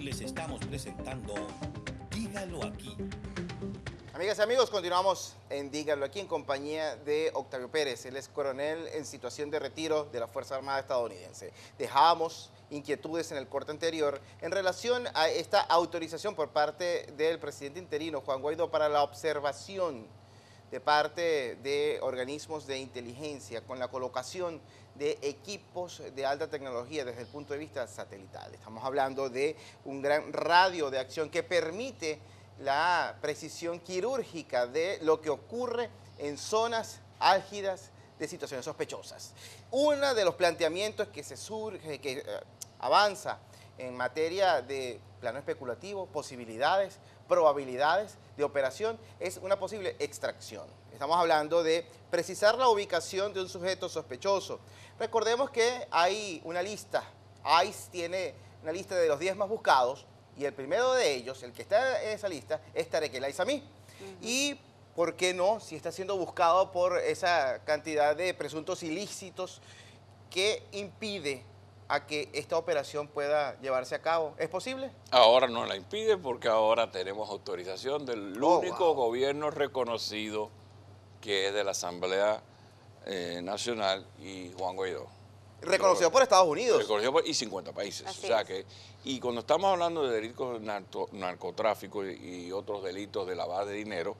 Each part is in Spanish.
les estamos presentando Dígalo aquí. Amigas y amigos, continuamos en Dígalo aquí en compañía de Octavio Pérez. Él ex coronel en situación de retiro de la Fuerza Armada Estadounidense. Dejábamos inquietudes en el corte anterior en relación a esta autorización por parte del presidente interino Juan Guaidó para la observación de parte de organismos de inteligencia con la colocación de equipos de alta tecnología desde el punto de vista satelital. Estamos hablando de un gran radio de acción que permite la precisión quirúrgica de lo que ocurre en zonas álgidas de situaciones sospechosas. Uno de los planteamientos que se surge, que eh, avanza en materia de plano especulativo, posibilidades, probabilidades de operación es una posible extracción. Estamos hablando de precisar la ubicación de un sujeto sospechoso. Recordemos que hay una lista, ICE tiene una lista de los 10 más buscados y el primero de ellos, el que está en esa lista, es Tarek El Y por qué no, si está siendo buscado por esa cantidad de presuntos ilícitos que impide a que esta operación pueda llevarse a cabo. ¿Es posible? Ahora no la impide porque ahora tenemos autorización del oh, único gobierno reconocido que es de la Asamblea eh, Nacional y Juan Guaidó. Reconocido por Estados Unidos. Reconocido por, y 50 países. o sea que, y cuando estamos hablando de delitos de narcotráfico y otros delitos de lavar de dinero,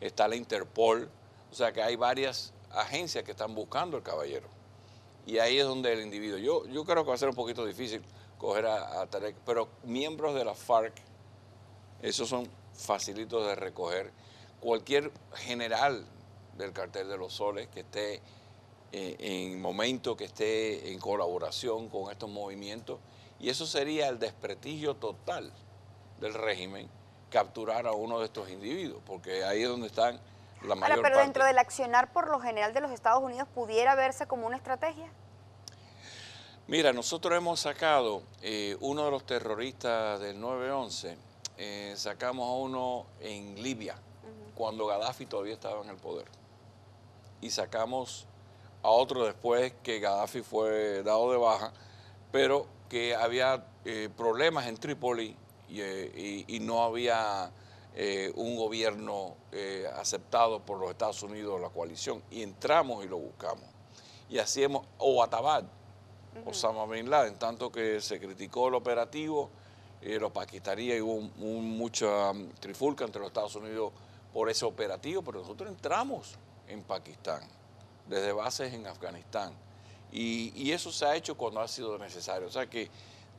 está la Interpol. O sea que hay varias agencias que están buscando al caballero. Y ahí es donde el individuo, yo, yo creo que va a ser un poquito difícil coger a, Tarek, pero miembros de la FARC, esos son facilitos de recoger. Cualquier general del cartel de los soles que esté eh, en momento, que esté en colaboración con estos movimientos, y eso sería el desprestigio total del régimen, capturar a uno de estos individuos, porque ahí es donde están la pero dentro del accionar por lo general de los Estados Unidos, ¿pudiera verse como una estrategia? Mira, nosotros hemos sacado eh, uno de los terroristas del 9-11, eh, sacamos a uno en Libia, cuando Gaddafi todavía estaba en el poder. Y sacamos a otro después que Gaddafi fue dado de baja, pero que había eh, problemas en Trípoli y no había eh, un gobierno eh, aceptado por los Estados Unidos, la coalición, y entramos y lo buscamos. Y así hemos, o Atabad, Osama Bin Laden, tanto que se criticó el operativo, eh, los y hubo mucha um, trifulca entre los Estados Unidos por ese operativo, pero nosotros entramos en Pakistán, desde bases en Afganistán. Y, y eso se ha hecho cuando ha sido necesario. O sea que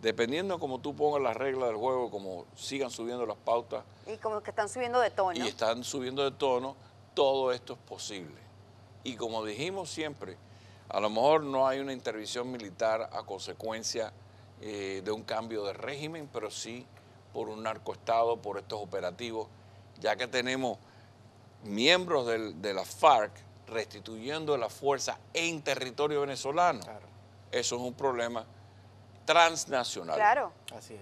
dependiendo cómo tú pongas las reglas del juego, como sigan subiendo las pautas. Y como que están subiendo de tono. Y están subiendo de tono, todo esto es posible. Y como dijimos siempre, a lo mejor no hay una intervención militar a consecuencia eh, de un cambio de régimen, pero sí por un narcoestado, por estos operativos, ya que tenemos miembros de la FARC restituyendo la fuerza en territorio venezolano. Eso es un problema transnacional. Claro.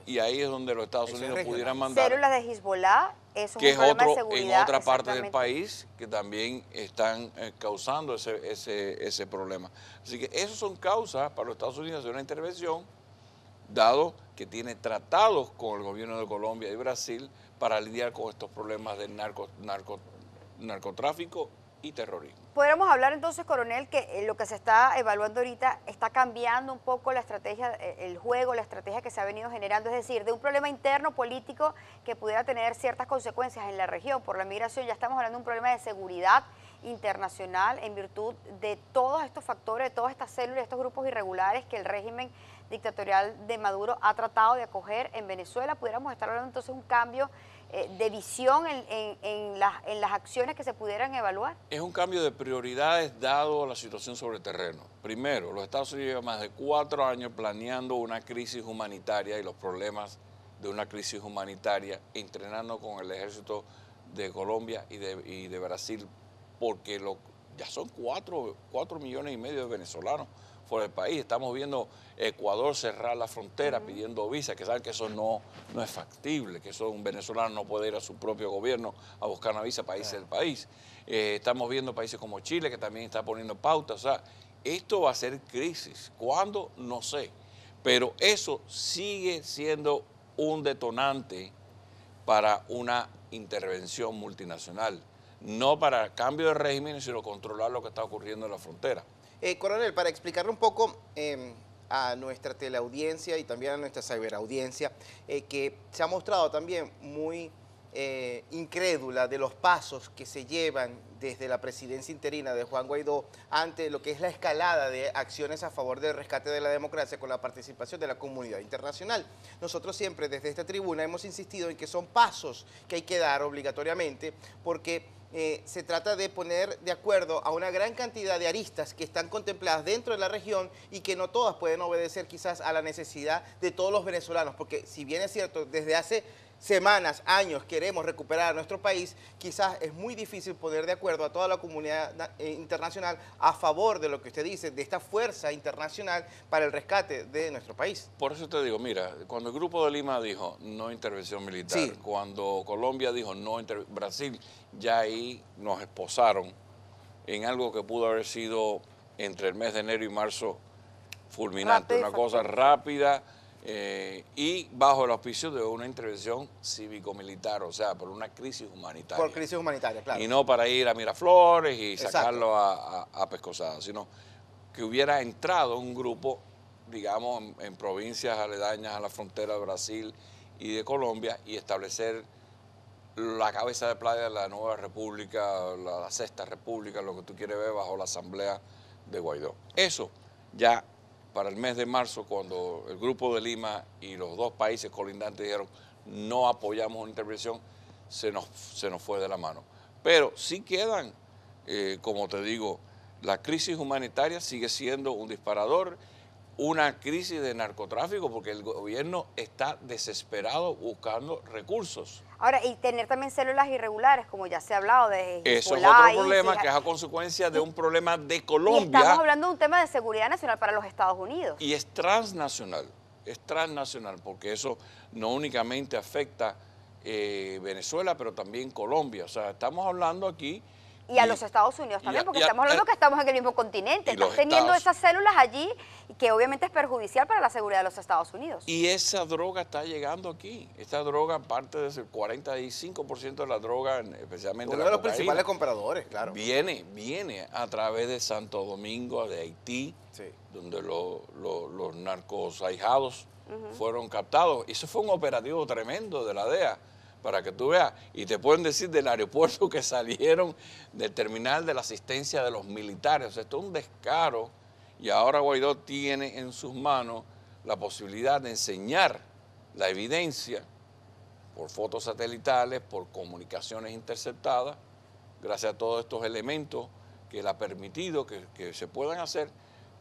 Y ahí es donde los Estados Unidos pudieran mandar. Células de Hezbollah, es otro, de en otra parte del país que también están eh, causando ese, ese, problema. Así que esas son causas para los Estados Unidos de una intervención, dado que tiene tratados con el gobierno de Colombia y Brasil para lidiar con estos problemas de narcotráfico y terrorismo. Podríamos hablar entonces, coronel, que eh, lo que se está evaluando ahorita está cambiando un poco la estrategia, eh, el juego, la estrategia que se ha venido generando, es decir, de un problema interno político que pudiera tener ciertas consecuencias en la región por la migración, ya estamos hablando de un problema de seguridad internacional en virtud de todos estos factores, de todas estas células, de estos grupos irregulares que el régimen dictatorial de Maduro ha tratado de acoger en Venezuela, pudiéramos estar hablando entonces de un cambio eh, de visión en, las, acciones que se pudieran evaluar? Es un cambio de prioridades dado a la situación sobre terreno. Primero, los Estados Unidos llevan más de cuatro años planeando una crisis humanitaria y los problemas de una crisis humanitaria, entrenando con el ejército de Colombia y de, Brasil, porque ya son cuatro millones y medio de venezolanos por el país. Estamos viendo Ecuador cerrar la frontera pidiendo visa, que saben que eso no, no es factible, que eso un venezolano no puede ir a su propio gobierno a buscar una visa para irse del país. Eh, estamos viendo países como Chile, que también está poniendo pautas. O sea, esto va a ser crisis. ¿Cuándo? No sé. Pero eso sigue siendo un detonante para una intervención multinacional, no para cambio de régimen, sino controlar lo que está ocurriendo en la frontera. Eh, coronel, para explicarle un poco em, a nuestra teleaudiencia y también a nuestra ciberaudiencia, eh, que se ha mostrado también muy eh, incrédula de los pasos que se llevan desde la presidencia interina de Juan Guaidó ante lo que es la escalada de acciones a favor del rescate de la democracia con la participación de la comunidad internacional. Nosotros siempre desde esta tribuna hemos insistido en que son pasos que hay que dar obligatoriamente porque eh, se trata de poner de acuerdo a una gran cantidad de aristas que están contempladas dentro de la región y que no todas pueden obedecer quizás a la necesidad de todos los venezolanos, porque si bien es cierto, desde hace semanas, años queremos recuperar a nuestro país, quizás es muy difícil poner de acuerdo a toda la comunidad eh, internacional a favor de lo que usted dice, de esta fuerza internacional para el rescate de nuestro país. Por eso te digo, mira, cuando el Grupo de Lima dijo no intervención militar, cuando Colombia dijo no intervención, Brasil, ya ahí nos esposaron en algo que pudo haber sido entre el mes de enero y marzo fulminante, una cosa rápida eh, y bajo el auspicio de una intervención cívico-militar, o sea, por una crisis humanitaria. Por crisis humanitaria, claro. Y no para ir a Miraflores y sacarlo a, a, Pescosada, sino que hubiera entrado un grupo, digamos, en, provincias aledañas a la frontera de Brasil y de Colombia y establecer la cabeza de playa de la nueva república, la, la sexta república, lo que tú quieres ver bajo la asamblea de Guaidó. Eso ya para el mes de marzo, cuando el Grupo de Lima y los dos países colindantes dijeron no apoyamos una intervención, se nos, se nos fue de la mano. Pero sí quedan, eh, como te digo, la crisis humanitaria sigue siendo un disparador, una crisis de narcotráfico, porque el gobierno está desesperado buscando recursos. Ahora, y tener también células irregulares, como ya se ha hablado de... Eso es otro problema que es a consecuencia de un problema de Colombia. estamos hablando de un tema de seguridad nacional para los Estados Unidos. Y es transnacional, es transnacional, porque eso no únicamente afecta eh, Venezuela, pero también Colombia. O sea, estamos hablando aquí y a los Estados Unidos también, porque estamos hablando eh, que estamos en el mismo continente. Están teniendo esas células allí que obviamente es perjudicial para la seguridad de los Estados Unidos. Y esa droga está llegando aquí. Esta droga parte del 45% de la droga, especialmente Uno de los principales compradores, claro. Viene, viene a través de Santo Domingo, de Haití, donde los narcos ahijados fueron captados. Eso fue un operativo tremendo de la DEA para que tú veas. Y te pueden decir del aeropuerto que salieron del terminal de la asistencia de los militares. O sea, esto es un descaro. Y ahora Guaidó tiene en sus manos la posibilidad de enseñar la evidencia por fotos satelitales, por comunicaciones interceptadas, gracias a todos estos elementos que él ha permitido que, se puedan hacer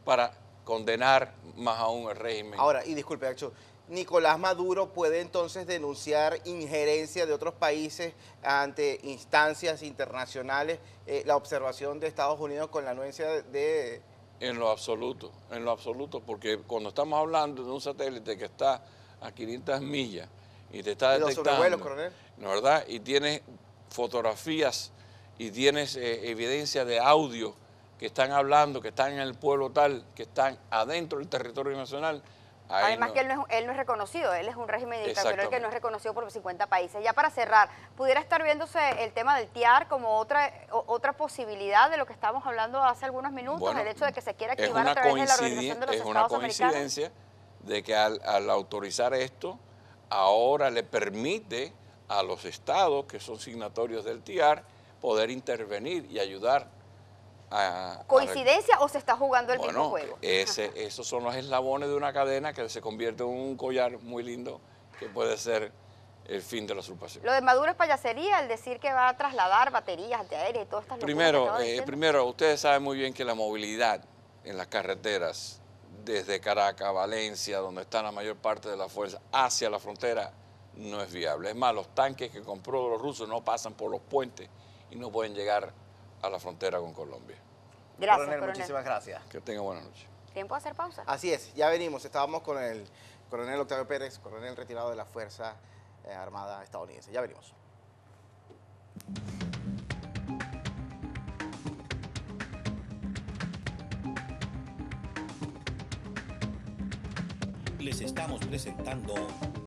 para condenar más aún el régimen. Ahora, y disculpe, Acho, Nicolás Maduro puede entonces denunciar injerencia de otros países ante instancias internacionales, eh, la observación de Estados Unidos con la anuencia de... En lo absoluto, en lo absoluto, porque cuando estamos hablando de un satélite que está a 500 millas y te está detectando, ¿no verdad? Y tienes fotografías y tienes eh, evidencia de audio que están hablando, que están en el pueblo tal, que están adentro del territorio nacional, Además que él no, es, reconocido, él es un régimen dictatorial que no es reconocido por 50 países. Ya para cerrar, ¿pudiera estar viéndose el tema del TIAR como otra, otra posibilidad de lo que estábamos hablando hace algunos minutos? el hecho de que se quiera activar a través de la Organización de los Es Estados una coincidencia de que al, autorizar esto, ahora le permite a los estados que son signatorios del TIAR poder intervenir y ayudar ¿Coincidencia o se está jugando el mismo juego? Ese, esos son los eslabones de una cadena que se convierte en un collar muy lindo que puede ser el fin de la usurpación. Lo de Maduro es payasería, el decir que va a trasladar baterías de aire y todas estas primero, eh, primero, ustedes saben muy bien que la movilidad en las carreteras desde Caracas, Valencia, donde está la mayor parte de la fuerza, hacia la frontera, no es viable. Es más, los tanques que compró los rusos no pasan por los puentes y no pueden llegar a la frontera con Colombia. Gracias, coronel, muchísimas gracias. Que tenga buena noche. ¿Tiempo de hacer pausa? Así es, ya venimos. Estábamos con el coronel Octavio Pérez, coronel retirado de la Fuerza eh, Armada estadounidense. Ya venimos. Les estamos presentando